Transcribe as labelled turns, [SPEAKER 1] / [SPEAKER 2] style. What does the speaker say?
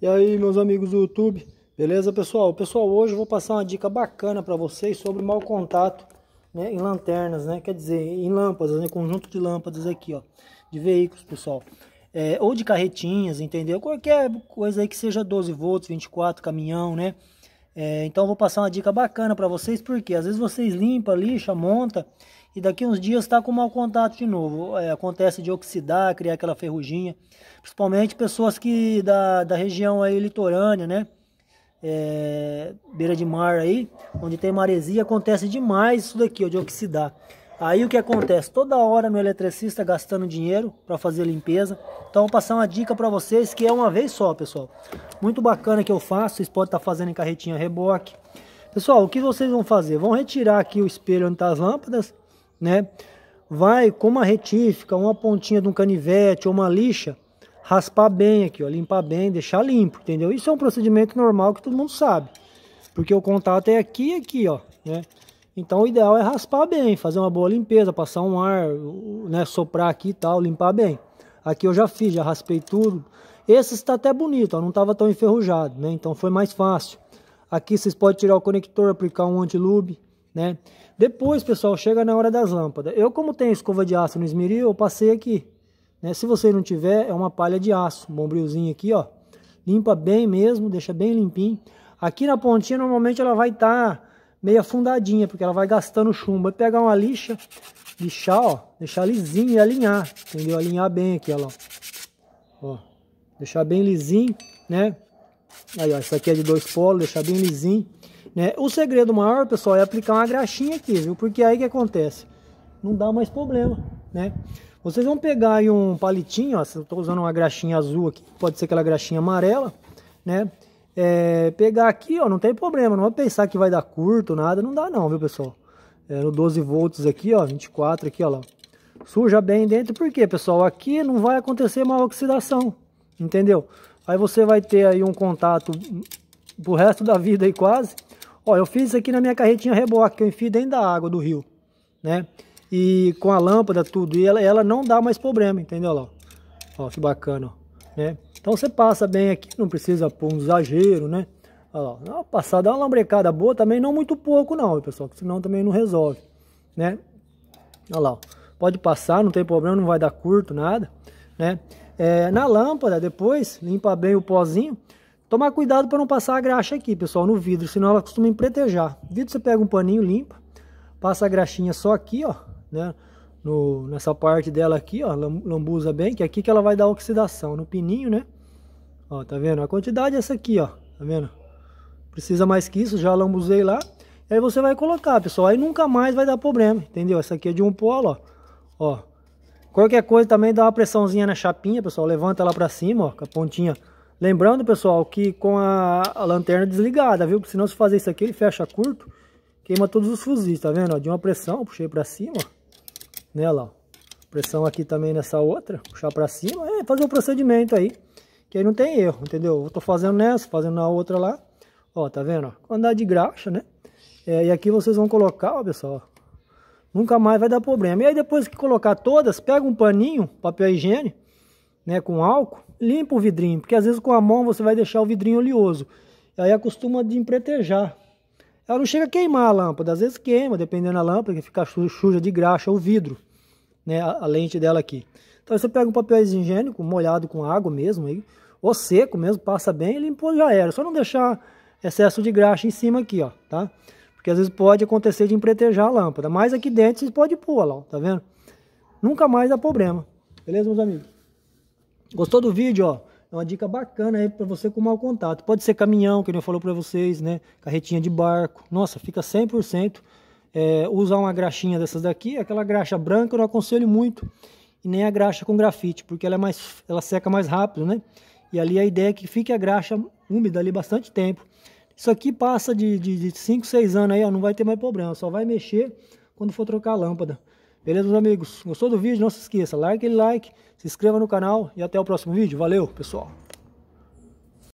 [SPEAKER 1] E aí, meus amigos do YouTube, beleza, pessoal? Pessoal, hoje eu vou passar uma dica bacana para vocês sobre mau contato né, em lanternas, né? Quer dizer, em lâmpadas, né? Conjunto de lâmpadas aqui, ó, de veículos, pessoal. É, ou de carretinhas, entendeu? Qualquer coisa aí que seja 12 volts, 24, caminhão, né? É, então, eu vou passar uma dica bacana para vocês, porque às vezes vocês limpa, lixa, monta e daqui uns dias está com mau contato de novo. É, acontece de oxidar, criar aquela ferruginha, principalmente pessoas que da, da região aí litorânea, né? É, beira de mar aí, onde tem maresia, acontece demais isso daqui, ó, de oxidar. Aí o que acontece? Toda hora meu eletricista gastando dinheiro para fazer limpeza. Então vou passar uma dica para vocês que é uma vez só, pessoal. Muito bacana que eu faço, vocês podem estar tá fazendo em carretinha reboque. Pessoal, o que vocês vão fazer? Vão retirar aqui o espelho onde tá as lâmpadas né? Vai com uma retífica, uma pontinha de um canivete ou uma lixa, raspar bem aqui, ó, limpar bem, deixar limpo, entendeu? Isso é um procedimento normal que todo mundo sabe, porque o contato é aqui e aqui, ó, né? Então o ideal é raspar bem, fazer uma boa limpeza, passar um ar, né, soprar aqui e tal, limpar bem. Aqui eu já fiz, já raspei tudo. Esse está até bonito, ó, não estava tão enferrujado, né? Então foi mais fácil. Aqui vocês podem tirar o conector, aplicar um anti-lube né? Depois, pessoal, chega na hora das lâmpadas. Eu, como tenho escova de aço no esmeril, eu passei aqui. Né? Se você não tiver, é uma palha de aço, um bombrilzinho aqui, ó. Limpa bem mesmo, deixa bem limpinho. Aqui na pontinha, normalmente ela vai estar tá meio afundadinha, porque ela vai gastando chumbo. Vai pegar uma lixa, lixar, ó, deixar lisinho e alinhar, entendeu? Alinhar bem aqui, ó. ó deixar bem lisinho, né? Aí, ó, isso aqui é de dois polos, deixar bem lisinho. Né? O segredo maior, pessoal, é aplicar uma graxinha aqui, viu? Porque aí que acontece? Não dá mais problema, né? Vocês vão pegar aí um palitinho, ó, eu estou usando uma graxinha azul aqui, pode ser aquela graxinha amarela, né? É, pegar aqui, ó, não tem problema, não vai pensar que vai dar curto, nada, não dá não, viu, pessoal? É, no 12 volts aqui, ó, 24 aqui, ó lá. Suja bem dentro, porque, pessoal? Aqui não vai acontecer maior oxidação, entendeu? Aí você vai ter aí um contato pro resto da vida aí quase. Ó, eu fiz isso aqui na minha carretinha reboque, que eu enfio dentro da água do rio, né? E com a lâmpada, tudo, e ela, ela não dá mais problema, entendeu? Ó, ó que bacana, ó, né? Então você passa bem aqui, não precisa pôr um exagero, né? Ó, ó passar, dá uma lambrecada boa também, não muito pouco não, pessoal, senão também não resolve, né? Olha lá, ó, pode passar, não tem problema, não vai dar curto, nada né? É, na lâmpada, depois, limpa bem o pozinho. Tomar cuidado para não passar a graxa aqui, pessoal, no vidro, senão ela costuma empretejar. Vidro você pega um paninho, limpa, passa a graxinha só aqui, ó, né? No, nessa parte dela aqui, ó, lambuza bem, que é aqui que ela vai dar oxidação, no pininho, né? Ó, tá vendo? A quantidade é essa aqui, ó, tá vendo? Precisa mais que isso, já lambuzei lá. aí você vai colocar, pessoal, aí nunca mais vai dar problema, entendeu? Essa aqui é de um polo, ó. Ó, Qualquer coisa também dá uma pressãozinha na chapinha, pessoal. Levanta ela para cima, ó, com a pontinha. Lembrando, pessoal, que com a, a lanterna desligada, viu? Porque senão se fazer isso aqui, ele fecha curto, queima todos os fuzis, tá vendo? Ó, de uma pressão, puxei para cima, ó. Nela, ó. Pressão aqui também nessa outra, puxar para cima, é fazer o procedimento aí. Que aí não tem erro, entendeu? Eu tô fazendo nessa, fazendo na outra lá. Ó, tá vendo? Ó, andar de graxa, né? É, e aqui vocês vão colocar, ó, pessoal, nunca mais vai dar problema. E aí depois que colocar todas, pega um paninho, papel higiênico, né, com álcool, limpa o vidrinho, porque às vezes com a mão você vai deixar o vidrinho oleoso. E aí acostuma de empretejar. Ela não chega a queimar a lâmpada, às vezes queima, dependendo da lâmpada, que fica suja de graxa é o vidro, né, a, a lente dela aqui. Então você pega um papel higiênico molhado com água mesmo aí, ou seco mesmo, passa bem e limpou já era. Só não deixar excesso de graxa em cima aqui, ó, tá? Porque às vezes pode acontecer de empretejar a lâmpada. Mas aqui dentro vocês podem pôr lá, tá vendo? Nunca mais dá problema. Beleza, meus amigos? Gostou do vídeo, ó? É uma dica bacana aí para você com mau contato. Pode ser caminhão, que eu falou para vocês, né? Carretinha de barco. Nossa, fica 100%. É, usar uma graxinha dessas daqui, aquela graxa branca eu não aconselho muito. E nem a graxa com grafite, porque ela, é mais, ela seca mais rápido, né? E ali a ideia é que fique a graxa úmida ali bastante tempo. Isso aqui passa de, 5, 6 anos aí, ó, não vai ter mais problema. Só vai mexer quando for trocar a lâmpada. Beleza, meus amigos? Gostou do vídeo? Não se esqueça, like, like, se inscreva no canal e até o próximo vídeo. Valeu, pessoal!